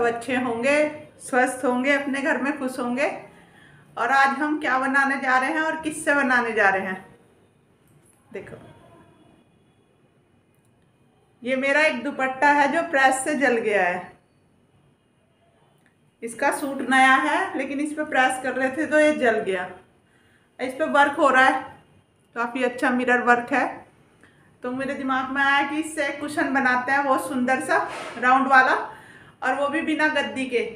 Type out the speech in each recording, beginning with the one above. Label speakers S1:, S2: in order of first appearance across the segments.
S1: सब अच्छे होंगे स्वस्थ होंगे अपने घर में खुश होंगे और आज हम क्या बनाने जा रहे हैं और किससे बनाने जा रहे हैं देखो ये मेरा एक दुपट्टा है जो प्रेस से जल गया है इसका सूट नया है लेकिन इस पर प्रेस कर रहे थे तो ये जल गया इस पर वर्क हो रहा है काफ़ी अच्छा मिरर वर्क है तो मेरे दिमाग में आया कि इससे कुशन बनाते हैं बहुत सुंदर सा राउंड वाला और वो भी बिना गद्दी के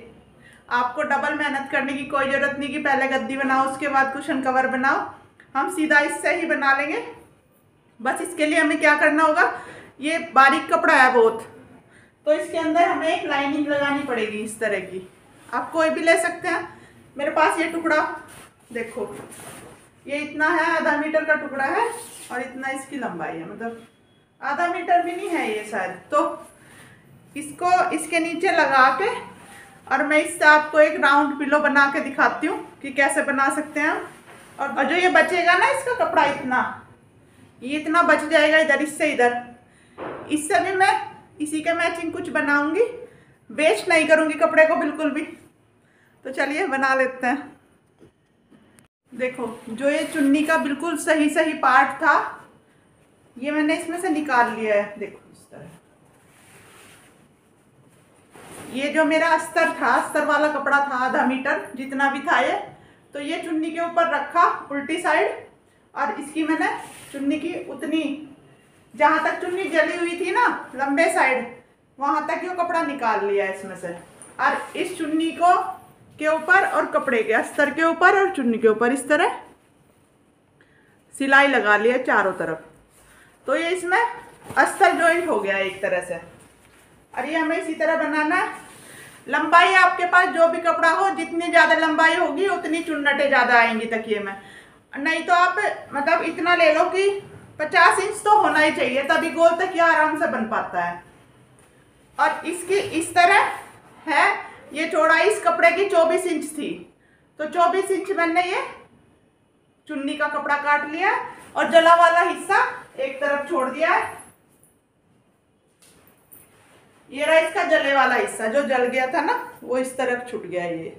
S1: आपको डबल मेहनत करने की कोई ज़रूरत नहीं कि पहले गद्दी बनाओ उसके बाद कुशन कवर बनाओ हम सीधा इससे ही बना लेंगे बस इसके लिए हमें क्या करना होगा ये बारीक कपड़ा है बहुत तो इसके अंदर हमें एक लाइनिंग लगानी पड़ेगी इस तरह की आप कोई भी ले सकते हैं मेरे पास ये टुकड़ा देखो ये इतना है आधा मीटर का टुकड़ा है और इतना इसकी लंबाई है मतलब आधा मीटर भी नहीं है ये शायद तो इसको इसके नीचे लगा के और मैं इससे आपको एक राउंड पिलो बना के दिखाती हूँ कि कैसे बना सकते हैं हम और जो ये बचेगा ना इसका कपड़ा इतना ये इतना बच जाएगा इधर इससे इधर इससे भी मैं इसी के मैचिंग कुछ बनाऊंगी वेस्ट नहीं करूंगी कपड़े को बिल्कुल भी तो चलिए बना लेते हैं देखो जो ये चुन्नी का बिल्कुल सही सही पार्ट था ये मैंने इसमें से निकाल लिया है देखो इस तरह ये जो मेरा अस्तर था अस्तर वाला कपड़ा था आधा मीटर जितना भी था ये तो ये चुन्नी के ऊपर रखा उल्टी साइड और इसकी मैंने चुन्नी की उतनी जहाँ तक चुन्नी जली हुई थी ना लंबे साइड वहाँ तक ये कपड़ा निकाल लिया इसमें से और इस चुन्नी को के ऊपर और कपड़े के अस्तर के ऊपर और चुन्नी के ऊपर इस तरह सिलाई लगा लिया चारों तरफ तो ये इसमें अस्तर ज्वाइंट हो गया एक तरह से और ये हमें इसी तरह बनाना है लंबाई आपके पास जो भी कपड़ा हो जितनी ज़्यादा लंबाई होगी उतनी चुन्नटें ज़्यादा आएंगी तकिए में नहीं तो आप मतलब इतना ले लो कि पचास इंच तो होना ही चाहिए तभी गोल तकिया आराम से बन पाता है और इसकी इस तरह है ये चौड़ाई इस कपड़े की चौबीस इंच थी तो चौबीस इंच मैंने ये चुन्नी का कपड़ा काट लिया और जला वाला हिस्सा एक तरफ छोड़ दिया है ये रहा इसका जले वाला हिस्सा जो जल गया था ना वो इस तरफ छूट गया ये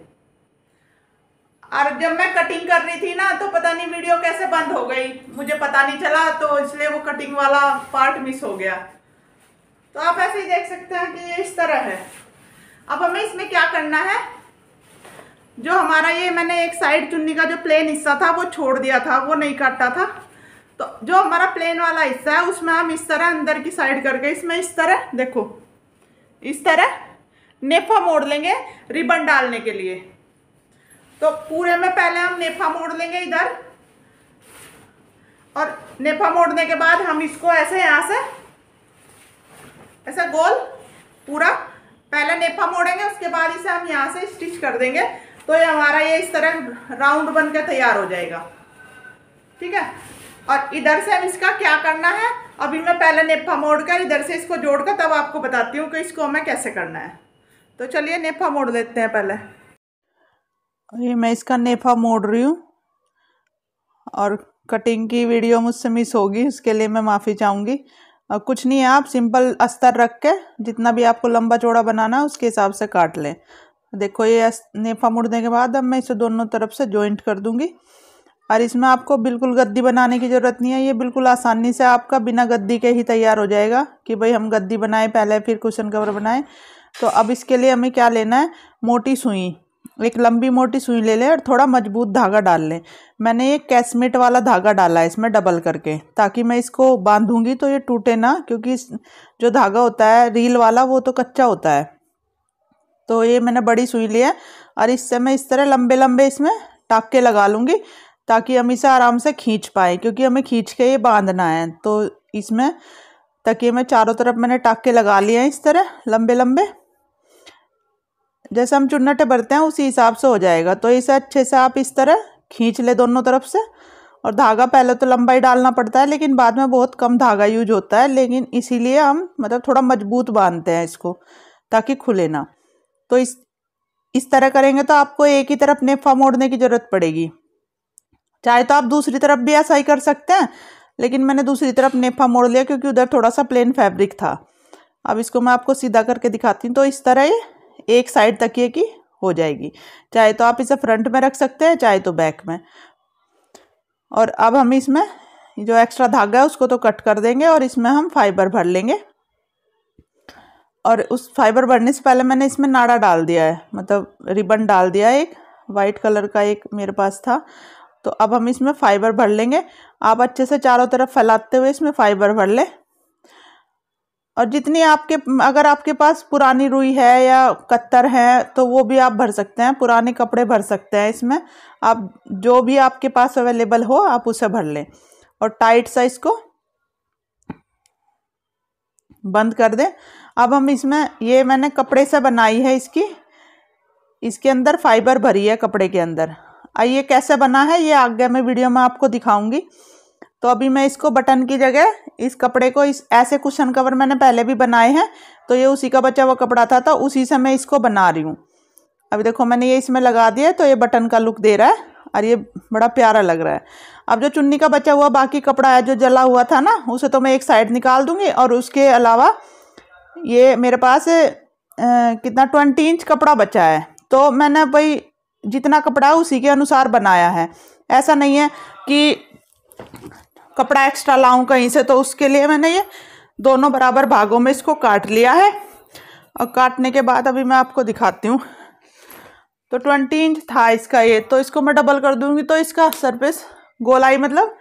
S1: और जब मैं कटिंग कर रही थी ना तो पता नहीं वीडियो कैसे बंद हो गई मुझे पता नहीं चला तो इसलिए वो कटिंग वाला पार्ट मिस हो गया तो आप ऐसे ही देख सकते हैं कि ये इस तरह है अब हमें इसमें क्या करना है जो हमारा ये मैंने एक साइड चुन्नी का जो प्लेन हिस्सा था वो छोड़ दिया था वो नहीं काटा था तो जो हमारा प्लेन वाला हिस्सा है उसमें हम इस तरह अंदर की साइड करके इसमें इस तरह देखो इस तरह नेफा मोड़ लेंगे रिबन डालने के लिए तो पूरे में पहले हम नेफा मोड़ लेंगे इधर और नेफा मोड़ने के बाद हम इसको ऐसे यहां से ऐसा गोल पूरा पहले नेफा मोड़ेंगे उसके बाद इसे हम यहां से स्टिच कर देंगे तो ये हमारा ये इस तरह राउंड बनकर तैयार हो जाएगा ठीक है और इधर से हम इसका क्या करना है अभी मैं पहले नेफा मोड़ कर इधर से इसको जोड़ कर तब आपको बताती हूँ कि इसको हमें कैसे करना है तो चलिए नेफा मोड़ लेते हैं पहले ये मैं इसका नेफा मोड़ रही हूँ और कटिंग की वीडियो मुझसे मिस होगी उसके लिए मैं माफ़ी चाहूँगी कुछ नहीं है आप सिंपल अस्तर रख के जितना भी आपको लंबा चौड़ा बनाना है उसके हिसाब से काट लें देखो ये नेफा मुड़ने के बाद अब मैं इसे दोनों तरफ से जॉइंट कर दूँगी और इसमें आपको बिल्कुल गद्दी बनाने की ज़रूरत नहीं है ये बिल्कुल आसानी से आपका बिना गद्दी के ही तैयार हो जाएगा कि भाई हम गद्दी बनाएं पहले फिर कुशन कवर बनाएं तो अब इसके लिए हमें क्या लेना है मोटी सुई एक लंबी मोटी सुई ले लें और थोड़ा मजबूत धागा डाल लें मैंने ये कैसमेट वाला धागा डाला है इसमें डबल करके ताकि मैं इसको बांधूंगी तो ये टूटे ना क्योंकि जो धागा होता है रील वाला वो तो कच्चा होता है तो ये मैंने बड़ी सुई ली है और इससे मैं इस तरह लंबे लंबे इसमें टाके लगा लूँगी ताकि हम इसे आराम से खींच पाए क्योंकि हमें खींच के ये बांधना है तो इसमें तकिए में चारों तरफ मैंने टाक के लगा लिए हैं इस तरह लंबे लंबे जैसे हम चुन्नटे भरते हैं उसी हिसाब से हो जाएगा तो इसे अच्छे से आप इस तरह खींच ले दोनों तरफ से और धागा पहले तो लंबाई डालना पड़ता है लेकिन बाद में बहुत कम धागा यूज होता है लेकिन इसीलिए हम मतलब थोड़ा मजबूत बांधते हैं इसको ताकि खुले ना तो इस इस तरह करेंगे तो आपको एक ही तरफ नेफा मोड़ने की ज़रूरत पड़ेगी चाहे तो आप दूसरी तरफ भी ऐसा ही कर सकते हैं लेकिन मैंने दूसरी तरफ नेफा मोड़ लिया क्योंकि उधर थोड़ा सा प्लेन फैब्रिक था अब इसको मैं आपको सीधा करके दिखाती हूँ तो इस तरह ये एक साइड तक ये की हो जाएगी चाहे तो आप इसे फ्रंट में रख सकते हैं चाहे तो बैक में और अब हम इसमें जो एक्स्ट्रा धागा है उसको तो कट कर देंगे और इसमें हम फाइबर भर लेंगे और उस फाइबर भरने से पहले मैंने इसमें नाड़ा डाल दिया है मतलब रिबन डाल दिया है एक वाइट कलर का एक मेरे पास था तो अब हम इसमें फाइबर भर लेंगे आप अच्छे से चारों तरफ फैलाते हुए इसमें फाइबर भर लें और जितनी आपके अगर आपके पास पुरानी रुई है या कत्तर है तो वो भी आप भर सकते हैं पुराने कपड़े भर सकते हैं इसमें आप जो भी आपके पास अवेलेबल हो आप उसे भर लें और टाइट सा इसको बंद कर दें अब हम इसमें ये मैंने कपड़े से बनाई है इसकी इसके अंदर फाइबर भरी है कपड़े के अंदर आइए कैसे बना है ये आगे मैं वीडियो में आपको दिखाऊंगी तो अभी मैं इसको बटन की जगह इस कपड़े को इस ऐसे कुशन कवर मैंने पहले भी बनाए हैं तो ये उसी का बचा हुआ कपड़ा था तो उसी से मैं इसको बना रही हूँ अभी देखो मैंने ये इसमें लगा दिया तो ये बटन का लुक दे रहा है और ये बड़ा प्यारा लग रहा है अब जो चुन्नी का बचा हुआ बाकी कपड़ा है जो जला हुआ था ना उसे तो मैं एक साइड निकाल दूँगी और उसके अलावा ये मेरे पास कितना ट्वेंटी इंच कपड़ा बचा है तो मैंने भाई जितना कपड़ा उसी के अनुसार बनाया है ऐसा नहीं है कि कपड़ा एक्स्ट्रा लाऊं कहीं से तो उसके लिए मैंने ये दोनों बराबर भागों में इसको काट लिया है और काटने के बाद अभी मैं आपको दिखाती हूँ तो ट्वेंटी इंच था इसका ये तो इसको मैं डबल कर दूंगी तो इसका सरफेस गोलाई मतलब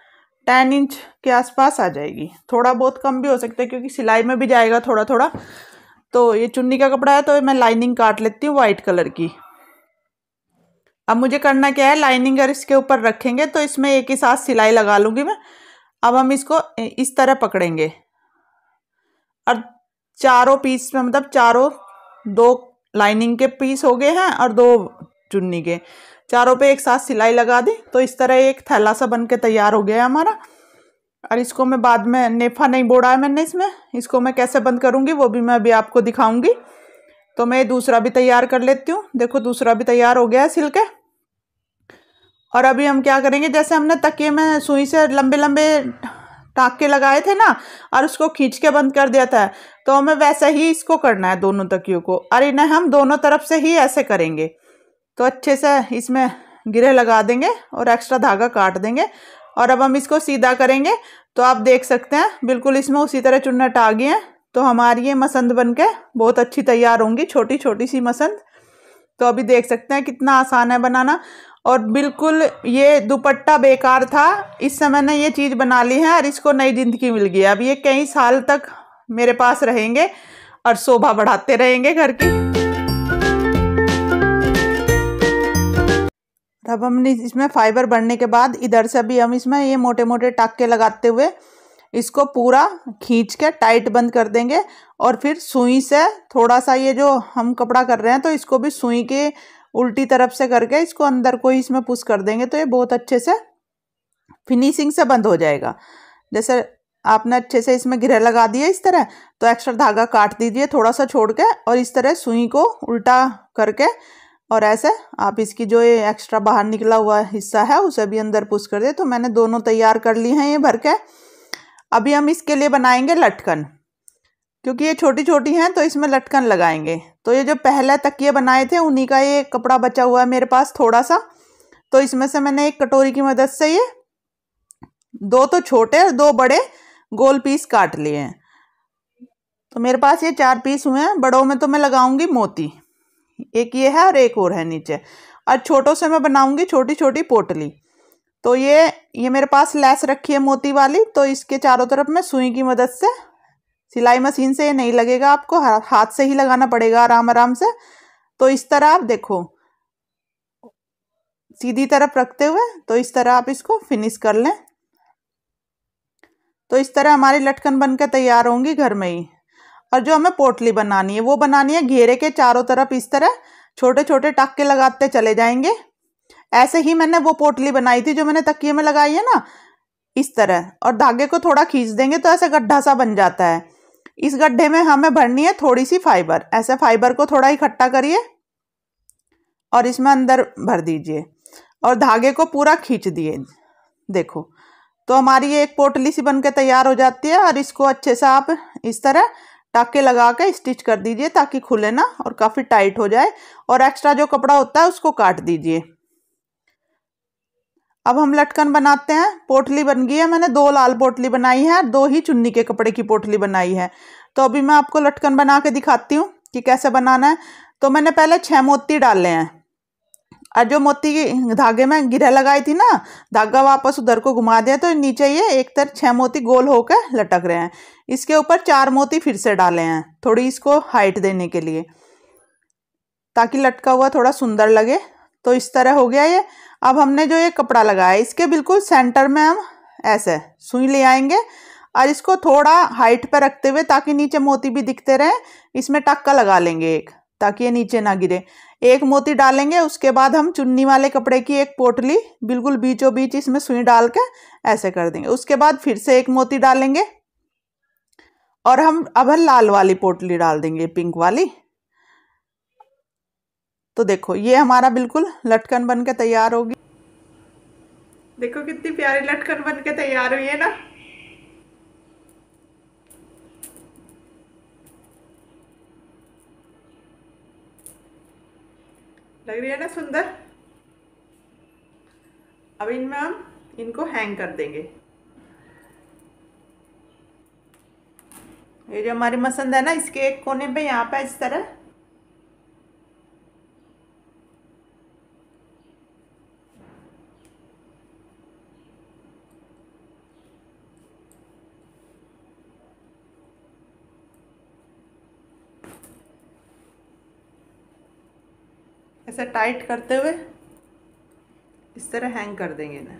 S1: टेन इंच के आसपास आ जाएगी थोड़ा बहुत कम भी हो सकता है क्योंकि सिलाई में भी जाएगा थोड़ा थोड़ा तो ये चुन्नी का कपड़ा है तो मैं लाइनिंग काट लेती हूँ वाइट कलर की अब मुझे करना क्या है लाइनिंग अगर इसके ऊपर रखेंगे तो इसमें एक ही साथ सिलाई लगा लूँगी मैं अब हम इसको इस तरह पकड़ेंगे और चारों पीस में मतलब चारों दो लाइनिंग के पीस हो गए हैं और दो चुन्नी के चारों पे एक साथ सिलाई लगा दी तो इस तरह एक थैला सा बन के तैयार हो गया है हमारा और इसको मैं बाद में नेफा नहीं बोड़ा है मैंने इसमें इसको मैं कैसे बंद करूँगी वो भी मैं अभी आपको दिखाऊँगी तो मैं दूसरा भी तैयार कर लेती हूँ देखो दूसरा भी तैयार हो गया है सिल के और अभी हम क्या करेंगे जैसे हमने तकिए में सुई से लंबे लंबे टाँक के लगाए थे ना और उसको खींच के बंद कर दिया था तो हमें वैसे ही इसको करना है दोनों तकियों को और इन्हें हम दोनों तरफ से ही ऐसे करेंगे तो अच्छे से इसमें गिरे लगा देंगे और एक्स्ट्रा धागा काट देंगे और अब हम इसको सीधा करेंगे तो आप देख सकते हैं बिल्कुल इसमें उसी तरह चुन्नट आ गई हैं तो हमारी ये मसंद बन के बहुत अच्छी तैयार होंगी छोटी छोटी सी मसंद तो अभी देख सकते हैं कितना आसान है बनाना और बिल्कुल ये दुपट्टा बेकार था इस समय ने ये चीज़ बना ली है और इसको नई ज़िंदगी मिल गई अब ये कई साल तक मेरे पास रहेंगे और शोभा बढ़ाते रहेंगे घर की अब हमने इसमें फाइबर बढ़ने के बाद इधर से भी हम इसमें ये मोटे मोटे टाके लगाते हुए इसको पूरा खींच के टाइट बंद कर देंगे और फिर सुई से थोड़ा सा ये जो हम कपड़ा कर रहे हैं तो इसको भी सुई के उल्टी तरफ से करके इसको अंदर को ही इसमें पुश कर देंगे तो ये बहुत अच्छे से फिनिशिंग से बंद हो जाएगा जैसे आपने अच्छे से इसमें घिरे लगा दिया इस तरह तो एक्स्ट्रा धागा काट दीजिए थोड़ा सा छोड़ के और इस तरह सुई को उल्टा करके और ऐसे आप इसकी जो ये एक्स्ट्रा बाहर निकला हुआ हिस्सा है उसे भी अंदर पुश कर दे तो मैंने दोनों तैयार कर ली हैं ये भर के अभी हम इसके लिए बनाएंगे लटकन क्योंकि ये छोटी छोटी हैं तो इसमें लटकन लगाएंगे तो ये जो पहला तकिए बनाए थे उन्हीं का ये कपड़ा बचा हुआ है मेरे पास थोड़ा सा तो इसमें से मैंने एक कटोरी की मदद से ये दो तो छोटे और दो बड़े गोल पीस काट लिए हैं तो मेरे पास ये चार पीस हुए हैं बड़ों में तो मैं लगाऊंगी मोती एक ये है और एक और है नीचे और छोटों से मैं बनाऊंगी छोटी छोटी पोटली तो ये ये मेरे पास लैस रखी है मोती वाली तो इसके चारों तरफ मैं सुई की मदद से सिलाई मशीन से ये नहीं लगेगा आपको हाथ से ही लगाना पड़ेगा आराम आराम से तो इस तरह आप देखो सीधी तरफ रखते हुए तो इस तरह आप इसको फिनिश कर लें तो इस तरह हमारी लटकन बनकर तैयार होंगी घर में ही और जो हमें पोटली बनानी है वो बनानी है घेरे के चारों तरफ इस तरह छोटे छोटे टाके लगाते चले जाएंगे ऐसे ही मैंने वो पोटली बनाई थी जो मैंने तकिए में लगाई है ना इस तरह और धागे को थोड़ा खींच देंगे तो ऐसा गड्ढा सा बन जाता है इस गड्ढे में हमें भरनी है थोड़ी सी फाइबर ऐसे फाइबर को थोड़ा इकट्ठा करिए और इसमें अंदर भर दीजिए और धागे को पूरा खींच दिए देखो तो हमारी ये एक पोटली सी के तैयार हो जाती है और इसको अच्छे से आप इस तरह टाके लगा के स्टिच कर दीजिए ताकि खुले ना और काफ़ी टाइट हो जाए और एक्स्ट्रा जो कपड़ा होता है उसको काट दीजिए अब हम लटकन बनाते हैं पोटली बन गई है मैंने दो लाल पोटली बनाई है दो ही चुन्नी के कपड़े की पोटली बनाई है तो अभी मैं आपको लटकन बना के दिखाती हूँ कि कैसे बनाना है तो मैंने पहले छह मोती डाले हैं और जो मोती धागे में गिरह लगाई थी ना धागा वापस उधर को घुमा दिया तो नीचे ये एक तरह छः मोती गोल होकर लटक रहे हैं इसके ऊपर चार मोती फिर से डाले हैं थोड़ी इसको हाइट देने के लिए ताकि लटका हुआ थोड़ा सुंदर लगे तो इस तरह हो गया ये अब हमने जो ये कपड़ा लगाया इसके बिल्कुल सेंटर में हम ऐसे सुई ले आएंगे और इसको थोड़ा हाइट पर रखते हुए ताकि नीचे मोती भी दिखते रहे इसमें टक्का लगा लेंगे एक ताकि ये नीचे ना गिरे एक मोती डालेंगे उसके बाद हम चुन्नी वाले कपड़े की एक पोटली बिल्कुल बीचों बीच इसमें सुई डाल के ऐसे कर देंगे उसके बाद फिर से एक मोती डालेंगे और हम अब हम लाल वाली पोटली डाल देंगे पिंक वाली तो देखो ये हमारा बिल्कुल लटकन बन के तैयार होगी देखो कितनी प्यारी लटकन बन के तैयार हुई है ना लग रही है ना सुंदर अब इनमें हम इनको हैंग कर देंगे ये जो हमारी मसंद है ना इसके एक कोने पे यहाँ पे इस तरह ऐसा टाइट करते हुए इस तरह हैंग कर देंगे ना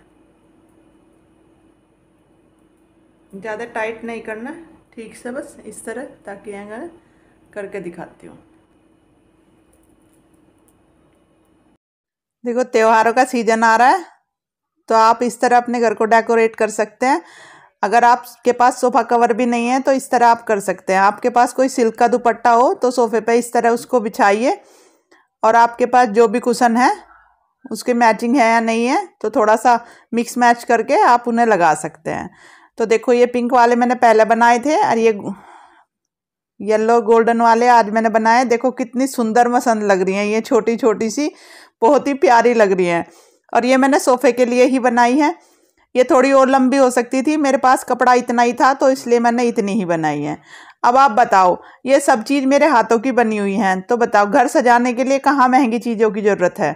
S1: ज़्यादा टाइट नहीं करना ठीक से बस इस तरह ताकि हैंग करके दिखाती हूँ देखो त्योहारों का सीज़न आ रहा है तो आप इस तरह अपने घर को डेकोरेट कर सकते हैं अगर आपके पास सोफ़ा कवर भी नहीं है तो इस तरह आप कर सकते हैं आपके पास कोई सिल्क का दुपट्टा हो तो सोफ़े पे इस तरह उसको बिछाइए और आपके पास जो भी कुशन है उसके मैचिंग है या नहीं है तो थोड़ा सा मिक्स मैच करके आप उन्हें लगा सकते हैं तो देखो ये पिंक वाले मैंने पहले बनाए थे और ये येलो गोल्डन वाले आज मैंने बनाए देखो कितनी सुंदर मसंद लग रही हैं ये छोटी छोटी सी बहुत ही प्यारी लग रही हैं और ये मैंने सोफ़े के लिए ही बनाई है ये थोड़ी और लंबी हो सकती थी मेरे पास कपड़ा इतना ही था तो इसलिए मैंने इतनी ही बनाई है अब आप बताओ ये सब चीज़ मेरे हाथों की बनी हुई हैं तो बताओ घर सजाने के लिए कहाँ महंगी चीज़ों की ज़रूरत है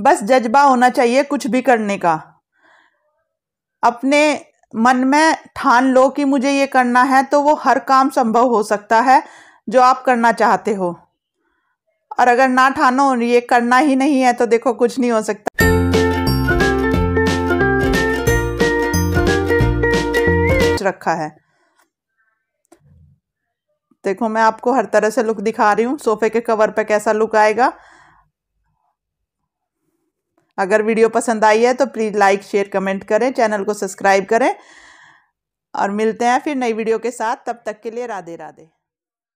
S1: बस जज्बा होना चाहिए कुछ भी करने का अपने मन में ठान लो कि मुझे ये करना है तो वो हर काम संभव हो सकता है जो आप करना चाहते हो और अगर ना ठानो ये करना ही नहीं है तो देखो कुछ नहीं हो सकता रखा है देखो मैं आपको हर तरह से लुक दिखा रही हूँ सोफे के कवर पे कैसा लुक आएगा अगर वीडियो पसंद आई है तो प्लीज़ लाइक शेयर कमेंट करें चैनल को सब्सक्राइब करें और मिलते हैं फिर नई वीडियो के साथ तब तक के लिए राधे राधे